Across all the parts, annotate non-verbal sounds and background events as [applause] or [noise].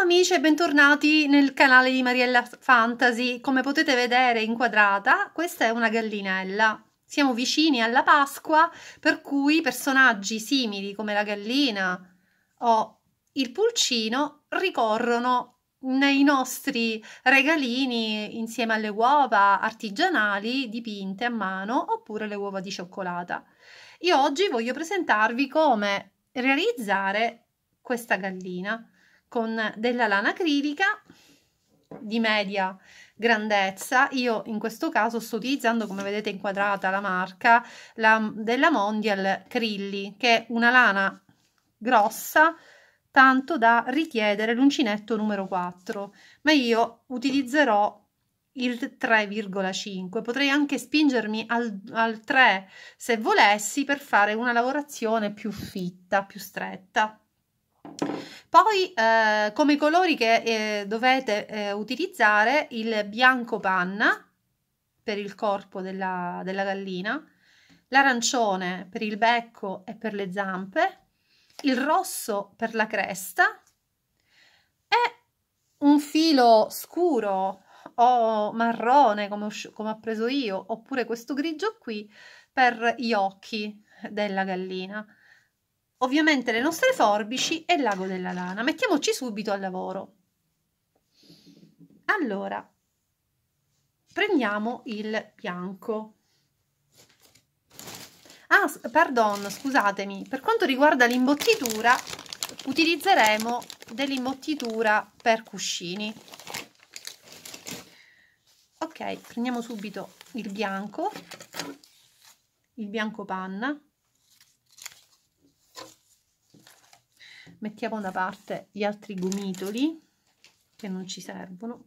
amici e bentornati nel canale di Mariella Fantasy. Come potete vedere inquadrata, questa è una gallinella. Siamo vicini alla Pasqua, per cui personaggi simili come la gallina o il pulcino ricorrono nei nostri regalini insieme alle uova artigianali dipinte a mano oppure le uova di cioccolata. Io oggi voglio presentarvi come realizzare questa gallina con della lana acrilica di media grandezza. Io in questo caso sto utilizzando, come vedete inquadrata la marca, la, della Mondial Crilli, che è una lana grossa, tanto da richiedere l'uncinetto numero 4, ma io utilizzerò il 3,5 potrei anche spingermi al, al 3 se volessi per fare una lavorazione più fitta più stretta poi eh, come colori che eh, dovete eh, utilizzare il bianco panna per il corpo della, della gallina, l'arancione per il becco e per le zampe, il rosso per la cresta e un filo scuro o marrone come come ho preso io oppure questo grigio qui per gli occhi della gallina ovviamente le nostre forbici e l'ago della lana. Mettiamoci subito al lavoro. Allora, prendiamo il bianco. Ah, pardon, scusatemi, per quanto riguarda l'imbottitura, utilizzeremo dell'imbottitura per cuscini. Ok, prendiamo subito il bianco, il bianco panna, mettiamo da parte gli altri gomitoli che non ci servono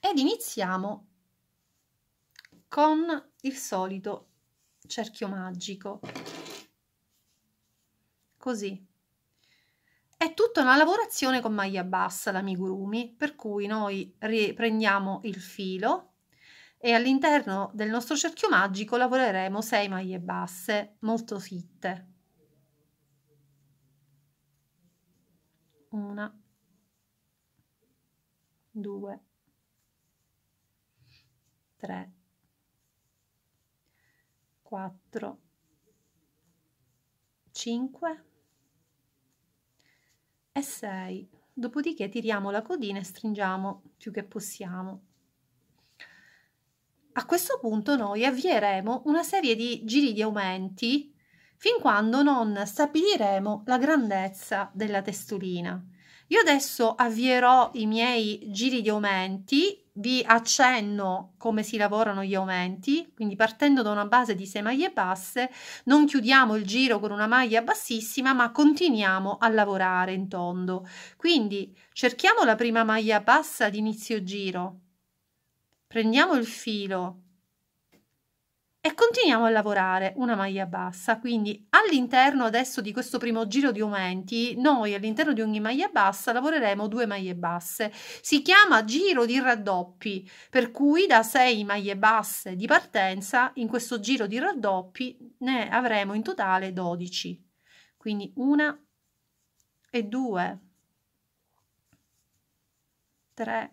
ed iniziamo con il solito cerchio magico così è tutta una lavorazione con maglia bassa l'amigurumi per cui noi riprendiamo il filo e all'interno del nostro cerchio magico lavoreremo 6 maglie basse molto fitte. Una, due, tre, quattro, cinque e sei. Dopodiché tiriamo la codina e stringiamo più che possiamo. A questo punto noi avvieremo una serie di giri di aumenti fin quando non stabiliremo la grandezza della testolina. Io adesso avvierò i miei giri di aumenti, vi accenno come si lavorano gli aumenti, quindi partendo da una base di 6 maglie basse, non chiudiamo il giro con una maglia bassissima, ma continuiamo a lavorare in tondo. Quindi cerchiamo la prima maglia bassa di inizio giro, prendiamo il filo e continuiamo a lavorare una maglia bassa quindi all'interno adesso di questo primo giro di aumenti noi all'interno di ogni maglia bassa lavoreremo due maglie basse si chiama giro di raddoppi per cui da 6 maglie basse di partenza in questo giro di raddoppi ne avremo in totale 12 quindi una e due tre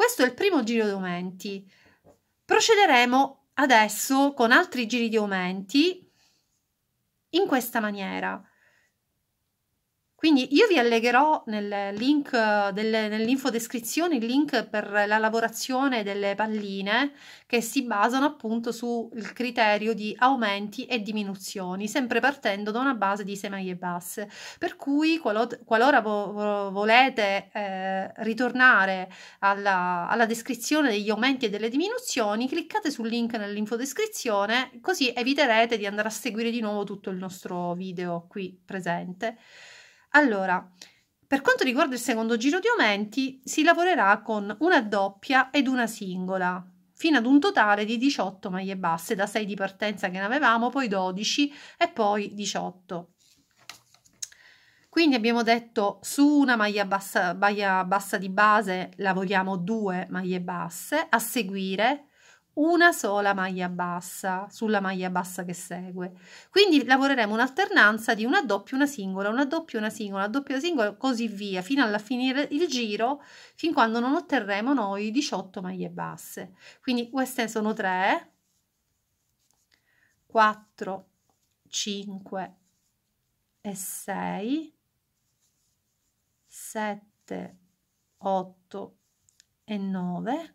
Questo è il primo giro di aumenti. Procederemo adesso con altri giri di aumenti in questa maniera. Quindi io vi allegherò nel link eh, delle, nell'infodescrizione il link per la lavorazione delle palline che si basano appunto sul criterio di aumenti e diminuzioni, sempre partendo da una base di semaie basse. Per cui qualora, qualora vo, volete eh, ritornare alla, alla descrizione degli aumenti e delle diminuzioni, cliccate sul link nell'info descrizione, così eviterete di andare a seguire di nuovo tutto il nostro video qui presente. Allora, per quanto riguarda il secondo giro di aumenti, si lavorerà con una doppia ed una singola, fino ad un totale di 18 maglie basse, da 6 di partenza che ne avevamo, poi 12 e poi 18. Quindi abbiamo detto su una maglia bassa, maglia bassa di base lavoriamo due maglie basse, a seguire una sola maglia bassa sulla maglia bassa che segue. Quindi lavoreremo un'alternanza di una doppia, una singola, una doppia, una singola, una doppia, una singola, così via, fino alla finire il giro, fin quando non otterremo noi 18 maglie basse. Quindi queste sono 3, 4, 5 e 6, 7, 8 e 9,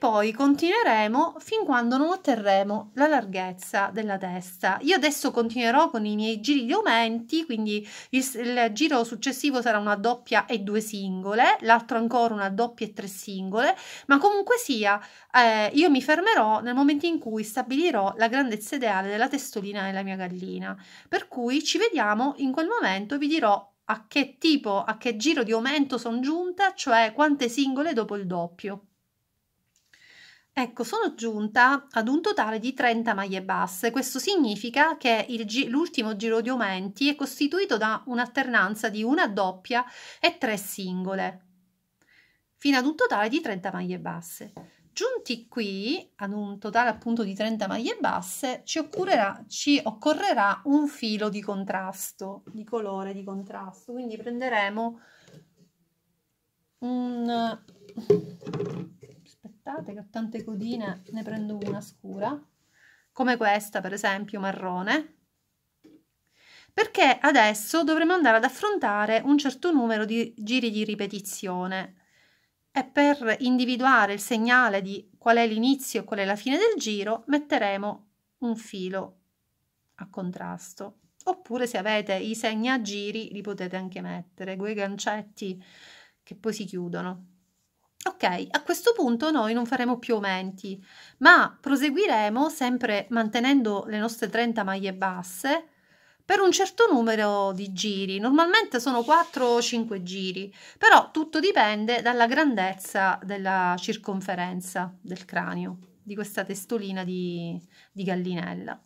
poi continueremo fin quando non otterremo la larghezza della testa. Io adesso continuerò con i miei giri di aumenti, quindi il, il giro successivo sarà una doppia e due singole, l'altro ancora una doppia e tre singole, ma comunque sia eh, io mi fermerò nel momento in cui stabilirò la grandezza ideale della testolina della mia gallina. Per cui ci vediamo in quel momento e vi dirò a che tipo, a che giro di aumento sono giunta, cioè quante singole dopo il doppio. Ecco, sono giunta ad un totale di 30 maglie basse. Questo significa che l'ultimo giro di aumenti è costituito da un'alternanza di una doppia e tre singole, fino ad un totale di 30 maglie basse. Giunti qui, ad un totale appunto di 30 maglie basse, ci, occurrerà, ci occorrerà un filo di contrasto, di colore di contrasto. Quindi prenderemo un aspettate che ho tante codine, ne prendo una scura, come questa per esempio marrone, perché adesso dovremo andare ad affrontare un certo numero di giri di ripetizione e per individuare il segnale di qual è l'inizio e qual è la fine del giro metteremo un filo a contrasto oppure se avete i segnagiri li potete anche mettere, quei gancetti che poi si chiudono. Ok, a questo punto noi non faremo più aumenti, ma proseguiremo sempre mantenendo le nostre 30 maglie basse per un certo numero di giri. Normalmente sono 4 o 5 giri, però tutto dipende dalla grandezza della circonferenza del cranio, di questa testolina di, di gallinella.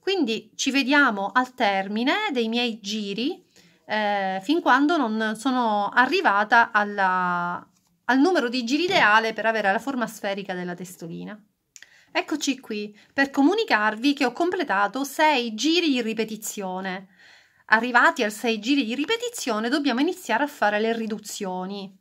Quindi ci vediamo al termine dei miei giri eh, fin quando non sono arrivata alla, al numero di giri ideale per avere la forma sferica della testolina. Eccoci qui per comunicarvi che ho completato 6 giri di ripetizione. Arrivati al 6 giri di ripetizione dobbiamo iniziare a fare le riduzioni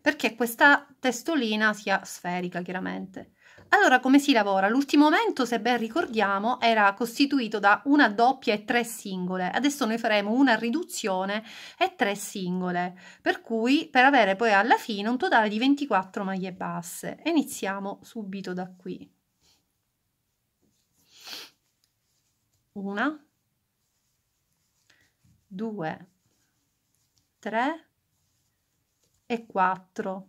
perché questa testolina sia sferica chiaramente. Allora, come si lavora? L'ultimo momento, se ben ricordiamo, era costituito da una doppia e tre singole. Adesso noi faremo una riduzione e tre singole, per cui per avere poi alla fine un totale di 24 maglie basse. Iniziamo subito da qui. Una, due, tre e quattro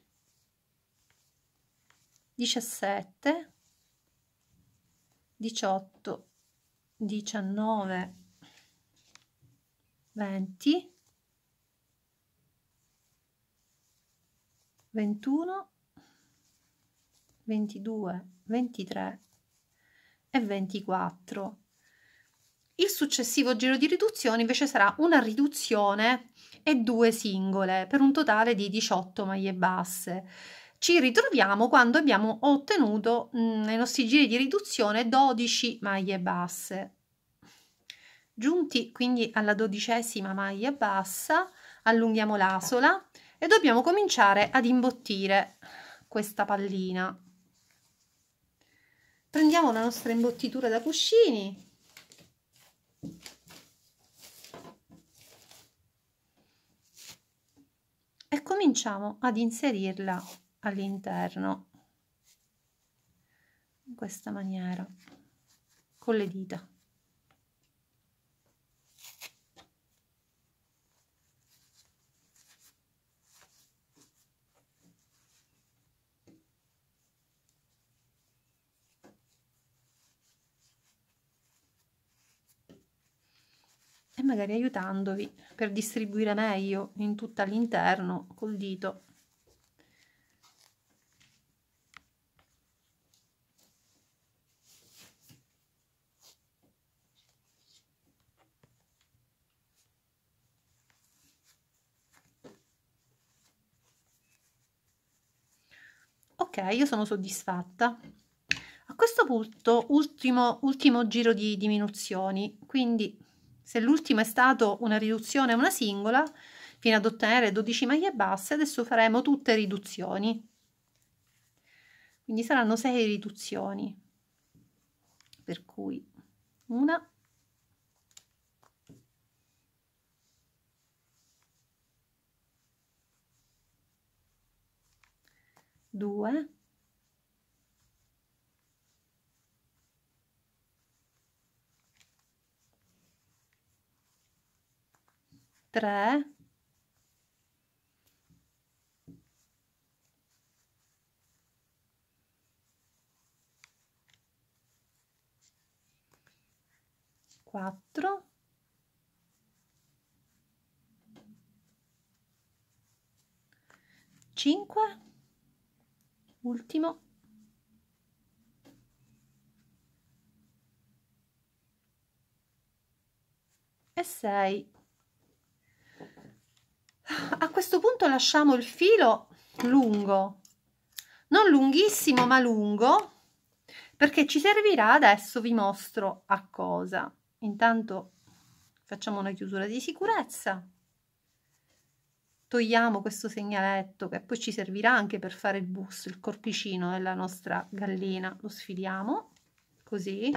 17 18 19 20 21 22 23 e 24 il successivo giro di riduzione invece sarà una riduzione e due singole per un totale di 18 maglie basse ci ritroviamo quando abbiamo ottenuto mh, mm, nei nostri giri di riduzione 12 maglie basse. Giunti quindi alla dodicesima maglia bassa, allunghiamo l'asola e dobbiamo cominciare ad imbottire questa pallina. Prendiamo la nostra imbottitura da cuscini e cominciamo ad inserirla all'interno in questa maniera con le dita e magari aiutandovi per distribuire meglio in tutta l'interno col dito ok io sono soddisfatta a questo punto ultimo, ultimo giro di diminuzioni quindi se l'ultimo è stato una riduzione una singola fino ad ottenere 12 maglie basse adesso faremo tutte riduzioni quindi saranno 6 riduzioni per cui una 2 3 4 5 ultimo e 6 a questo punto lasciamo il filo lungo non lunghissimo ma lungo perché ci servirà adesso vi mostro a cosa intanto facciamo una chiusura di sicurezza togliamo questo segnaletto che poi ci servirà anche per fare il busto, il corpicino della nostra gallina, lo sfiliamo così.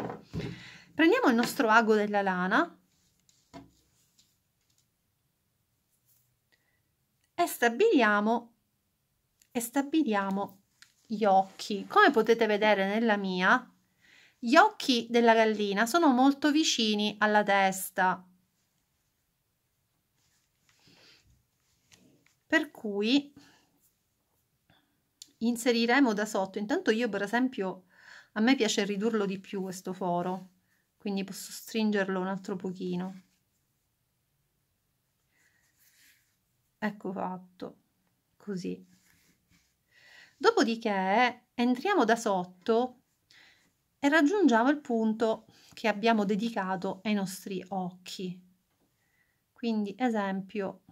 Prendiamo il nostro ago della lana e stabiliamo, e stabiliamo gli occhi. Come potete vedere nella mia, gli occhi della gallina sono molto vicini alla testa, per cui inseriremo da sotto intanto io per esempio a me piace ridurlo di più questo foro quindi posso stringerlo un altro pochino ecco fatto così dopodiché entriamo da sotto e raggiungiamo il punto che abbiamo dedicato ai nostri occhi quindi esempio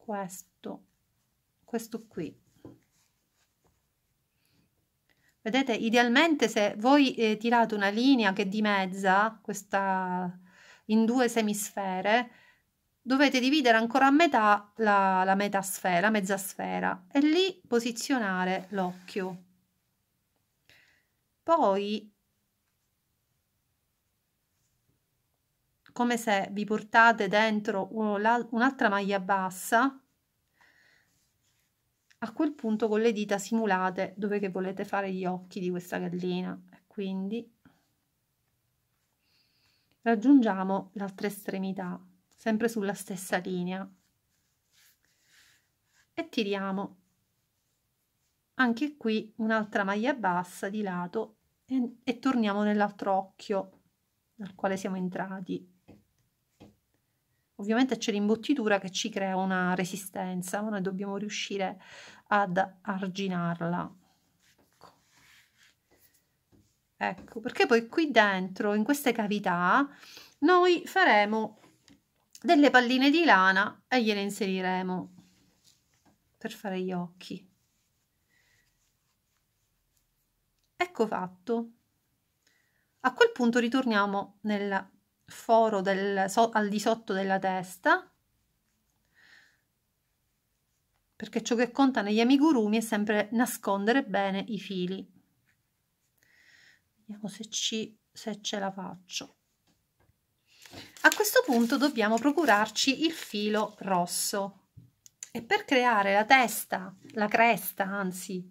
questo questo qui vedete idealmente se voi eh, tirate una linea che dimezza questa in due semisfere dovete dividere ancora a metà la, la metà sfera mezza sfera e lì posizionare l'occhio poi come se vi portate dentro un'altra maglia bassa a quel punto con le dita simulate dove che volete fare gli occhi di questa gallina e quindi raggiungiamo l'altra estremità sempre sulla stessa linea e tiriamo anche qui un'altra maglia bassa di lato e, e torniamo nell'altro occhio dal quale siamo entrati Ovviamente c'è l'imbottitura che ci crea una resistenza, ma noi dobbiamo riuscire ad arginarla. Ecco. ecco. perché poi qui dentro, in queste cavità, noi faremo delle palline di lana e gliele inseriremo per fare gli occhi. Ecco fatto. A quel punto ritorniamo nella foro del, so, al di sotto della testa, perché ciò che conta negli amigurumi è sempre nascondere bene i fili. Vediamo se, ci, se ce la faccio. A questo punto dobbiamo procurarci il filo rosso e per creare la testa, la cresta anzi,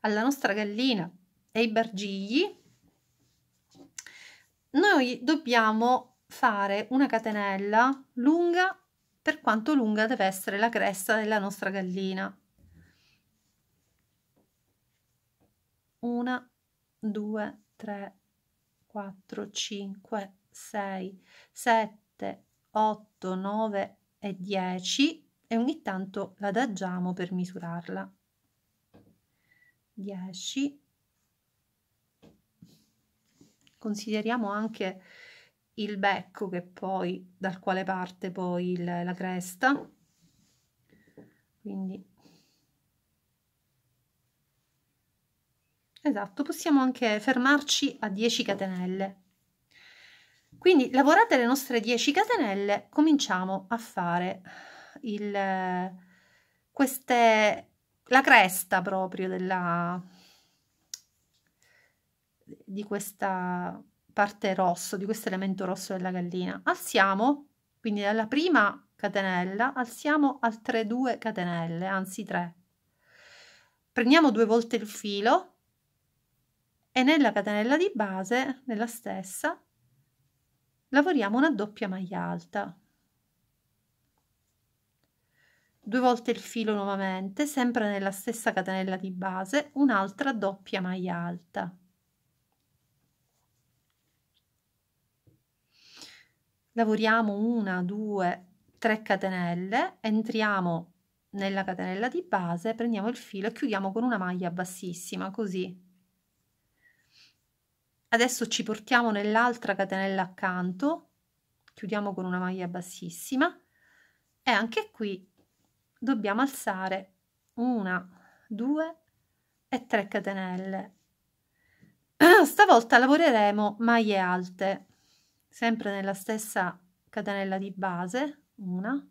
alla nostra gallina e i bargigli, noi dobbiamo fare una catenella lunga per quanto lunga deve essere la cresta della nostra gallina una due tre quattro cinque sei sette otto nove e dieci e ogni tanto la adagiamo per misurarla 10 consideriamo anche il becco che poi dal quale parte poi il, la cresta quindi esatto possiamo anche fermarci a 10 catenelle quindi lavorate le nostre 10 catenelle cominciamo a fare il queste la cresta proprio della di questa parte rosso, di questo elemento rosso della gallina. Alziamo, quindi dalla prima catenella, alziamo altre due catenelle, anzi tre. Prendiamo due volte il filo e nella catenella di base, nella stessa, lavoriamo una doppia maglia alta. Due volte il filo nuovamente, sempre nella stessa catenella di base, un'altra doppia maglia alta. lavoriamo una, due, tre catenelle, entriamo nella catenella di base, prendiamo il filo e chiudiamo con una maglia bassissima, così. Adesso ci portiamo nell'altra catenella accanto, chiudiamo con una maglia bassissima e anche qui dobbiamo alzare una, due e tre catenelle. [clears throat] Stavolta lavoreremo maglie alte sempre nella stessa catenella di base una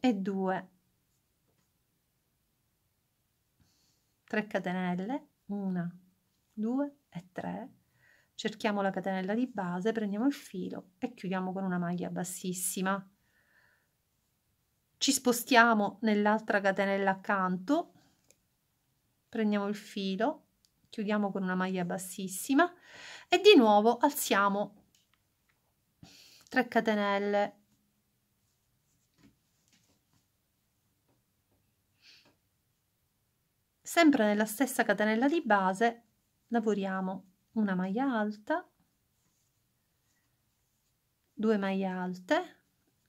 e due, tre catenelle una, due e 3 cerchiamo la catenella di base prendiamo il filo e chiudiamo con una maglia bassissima ci spostiamo nell'altra catenella accanto prendiamo il filo chiudiamo con una maglia bassissima e di nuovo alziamo 3 catenelle sempre nella stessa catenella di base lavoriamo una maglia alta 2 maglie alte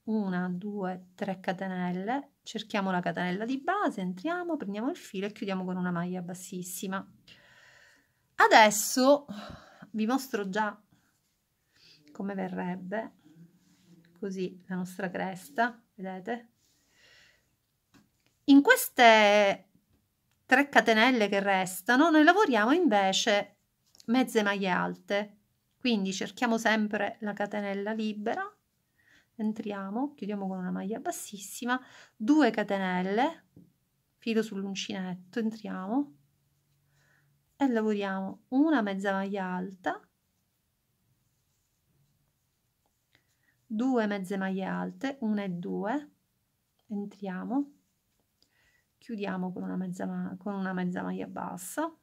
una, due, tre catenelle cerchiamo la catenella di base, entriamo, prendiamo il filo e chiudiamo con una maglia bassissima. Adesso vi mostro già come verrebbe così la nostra cresta, vedete? In queste tre catenelle che restano noi lavoriamo invece mezze maglie alte, quindi cerchiamo sempre la catenella libera entriamo, chiudiamo con una maglia bassissima, 2 catenelle, filo sull'uncinetto, entriamo e lavoriamo una mezza maglia alta, 2 mezze maglie alte, 1 e 2, entriamo, chiudiamo con una mezza, ma con una mezza maglia bassa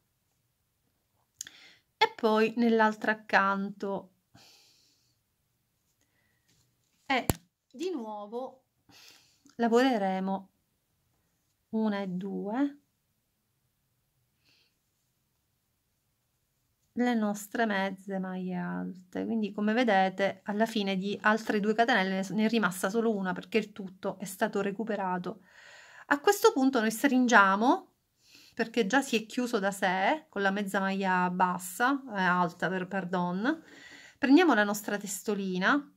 e poi nell'altra accanto e di nuovo lavoreremo una e due le nostre mezze maglie alte quindi come vedete alla fine di altre due catenelle ne è rimasta solo una perché il tutto è stato recuperato a questo punto noi stringiamo perché già si è chiuso da sé con la mezza maglia bassa eh, alta per perdon prendiamo la nostra testolina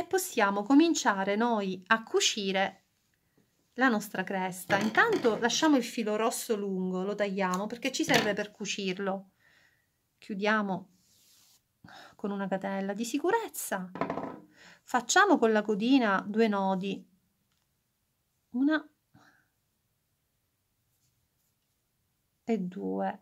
e possiamo cominciare noi a cucire la nostra cresta. Intanto lasciamo il filo rosso lungo, lo tagliamo perché ci serve per cucirlo. Chiudiamo con una catella di sicurezza. Facciamo con la codina due nodi. Una e due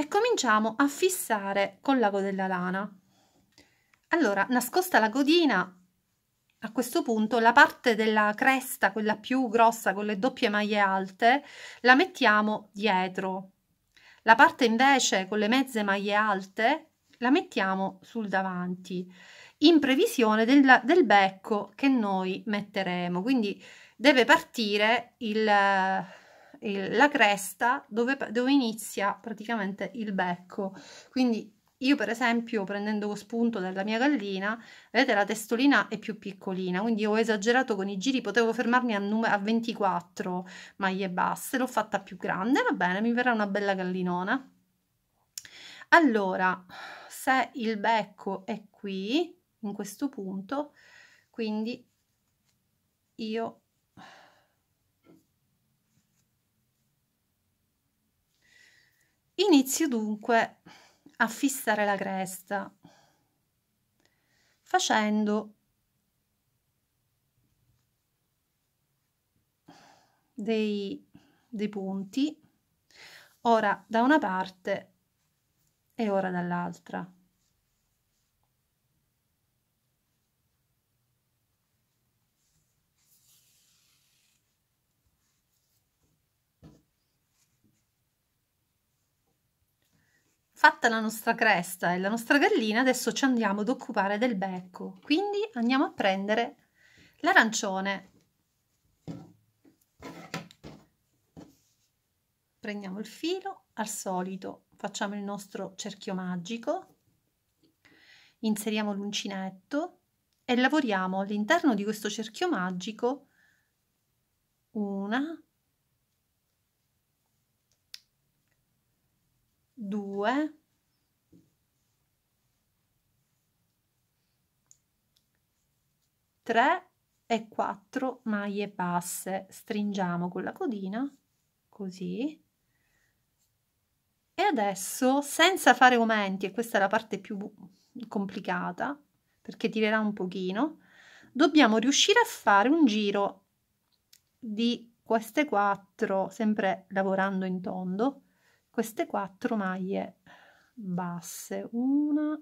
e cominciamo a fissare con l'ago della lana. Allora, nascosta la godina, a questo punto la parte della cresta, quella più grossa con le doppie maglie alte, la mettiamo dietro. La parte invece con le mezze maglie alte la mettiamo sul davanti, in previsione del, del becco che noi metteremo. Quindi deve partire il il, la cresta dove, dove inizia praticamente il becco. Quindi io per esempio prendendo lo spunto della mia gallina, vedete la testolina è più piccolina, quindi ho esagerato con i giri, potevo fermarmi a, a 24 maglie basse, l'ho fatta più grande, va bene, mi verrà una bella gallinona. Allora, se il becco è qui, in questo punto, quindi io Inizio dunque a fissare la cresta facendo dei, dei punti ora da una parte e ora dall'altra. Fatta la nostra cresta e la nostra gallina, adesso ci andiamo ad occupare del becco. Quindi andiamo a prendere l'arancione. Prendiamo il filo, al solito facciamo il nostro cerchio magico, inseriamo l'uncinetto e lavoriamo all'interno di questo cerchio magico una, 2 3 e 4 maglie basse stringiamo con la codina così e adesso senza fare aumenti e questa è la parte più complicata perché tirerà un pochino dobbiamo riuscire a fare un giro di queste quattro, sempre lavorando in tondo queste quattro maglie basse una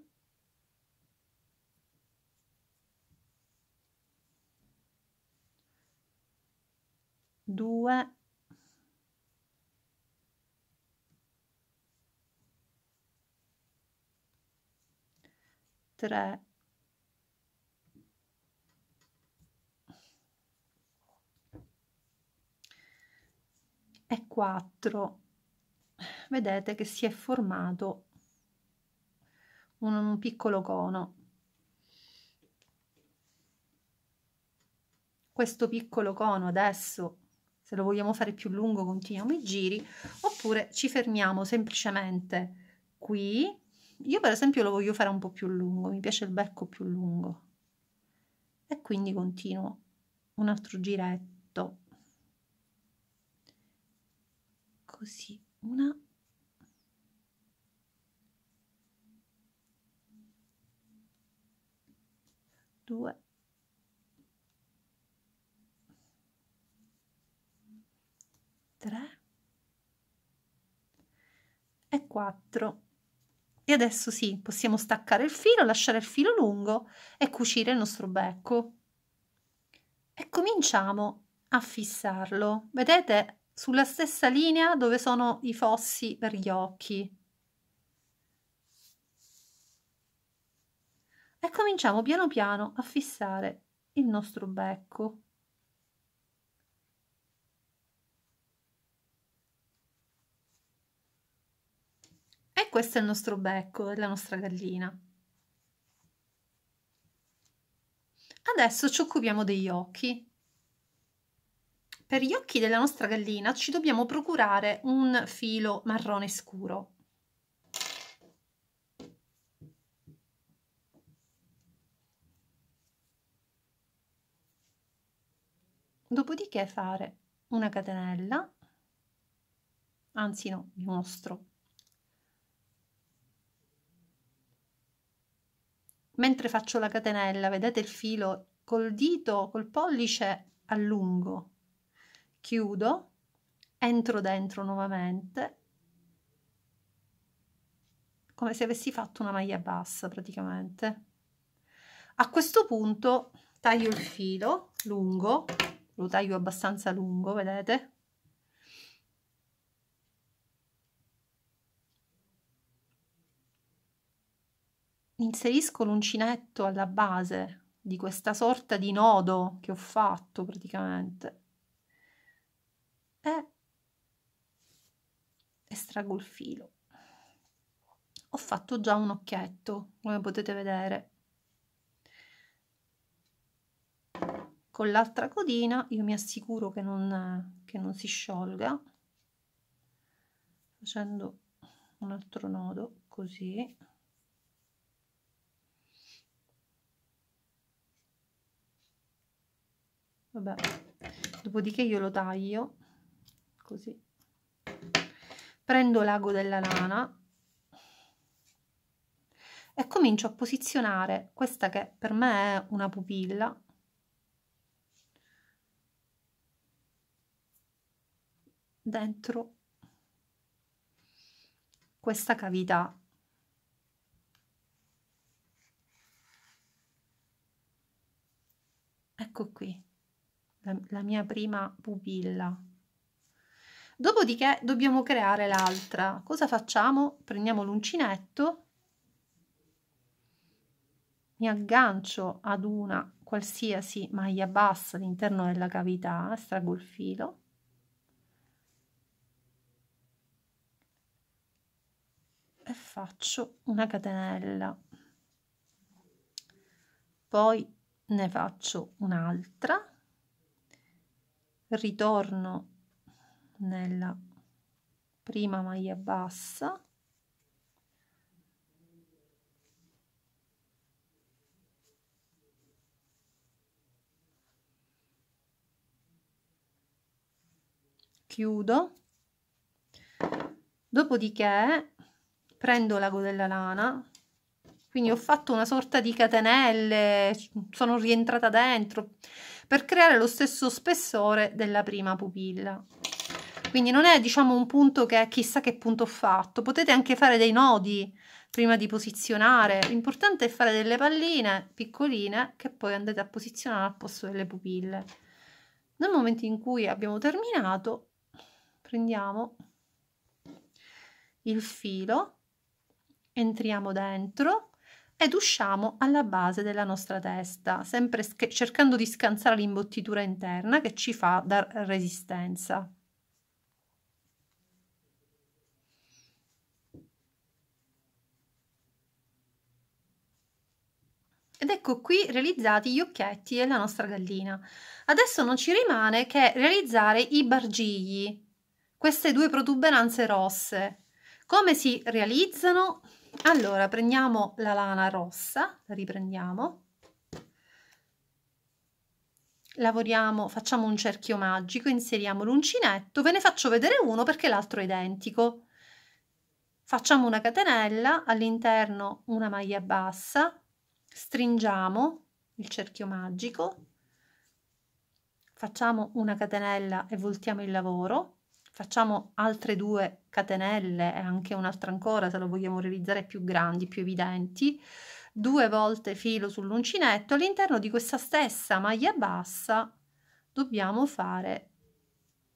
due tre e quattro vedete che si è formato un, piccolo cono questo piccolo cono adesso se lo vogliamo fare più lungo continuiamo i giri oppure ci fermiamo semplicemente qui io per esempio lo voglio fare un po più lungo mi piace il becco più lungo e quindi continuo un altro giretto così una 2 3 e 4 e adesso sì possiamo staccare il filo lasciare il filo lungo e cucire il nostro becco e cominciamo a fissarlo vedete sulla stessa linea dove sono i fossi per gli occhi e cominciamo piano piano a fissare il nostro becco. E questo è il nostro becco della nostra gallina. Adesso ci occupiamo degli occhi. Per gli occhi della nostra gallina ci dobbiamo procurare un filo marrone scuro. che è fare una catenella anzi no vi mostro mentre faccio la catenella vedete il filo col dito col pollice allungo chiudo entro dentro nuovamente come se avessi fatto una maglia bassa praticamente a questo punto taglio il filo lungo lo taglio abbastanza lungo vedete inserisco l'uncinetto alla base di questa sorta di nodo che ho fatto praticamente e estraggo il filo ho fatto già un occhietto come potete vedere con l'altra codina io mi assicuro che non, che non si sciolga facendo un altro nodo così vabbè dopodiché io lo taglio così prendo l'ago della lana e comincio a posizionare questa che per me è una pupilla dentro questa cavità ecco qui la, la mia prima pupilla dopodiché dobbiamo creare l'altra cosa facciamo prendiamo l'uncinetto mi aggancio ad una qualsiasi maglia bassa all'interno della cavità, strago il filo e faccio una catenella poi ne faccio un'altra ritorno nella prima maglia bassa chiudo dopodiché prendo l'ago della lana quindi ho fatto una sorta di catenelle sono rientrata dentro per creare lo stesso spessore della prima pupilla quindi non è diciamo un punto che chissà che punto ho fatto potete anche fare dei nodi prima di posizionare l'importante è fare delle palline piccoline che poi andate a posizionare al posto delle pupille nel momento in cui abbiamo terminato prendiamo il filo entriamo dentro ed usciamo alla base della nostra testa, sempre cercando di scansare l'imbottitura interna che ci fa dar resistenza. Ed ecco qui realizzati gli occhietti e la nostra gallina. Adesso non ci rimane che realizzare i bargigli, queste due protuberanze rosse. Come si realizzano? allora prendiamo la lana rossa la riprendiamo lavoriamo facciamo un cerchio magico inseriamo l'uncinetto ve ne faccio vedere uno perché l'altro è identico facciamo una catenella all'interno una maglia bassa stringiamo il cerchio magico facciamo una catenella e voltiamo il lavoro facciamo altre due catenelle e anche un'altra ancora se lo vogliamo realizzare più grandi, più evidenti, due volte filo sull'uncinetto, all'interno di questa stessa maglia bassa dobbiamo fare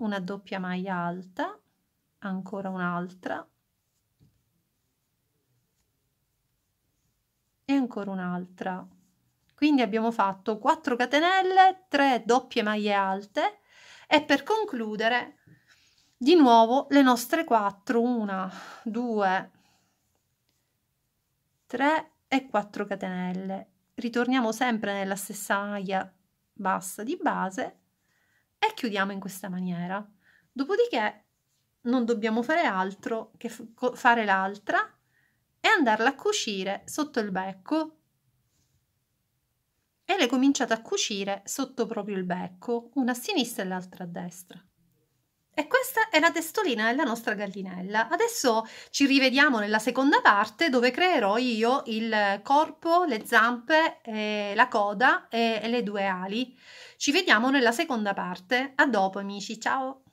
una doppia maglia alta, ancora un'altra e ancora un'altra. Quindi abbiamo fatto 4 catenelle, 3 doppie maglie alte e per concludere di nuovo le nostre 4 1 2 3 e 4 catenelle ritorniamo sempre nella stessa maglia bassa di base e chiudiamo in questa maniera dopodiché non dobbiamo fare altro che fare l'altra e andarla a cucire sotto il becco e le cominciate a cucire sotto proprio il becco una a sinistra e l'altra a destra e questa è la testolina della nostra gallinella. Adesso ci rivediamo nella seconda parte dove creerò io il corpo, le zampe, eh, la coda e, e le due ali. Ci vediamo nella seconda parte. A dopo amici, ciao!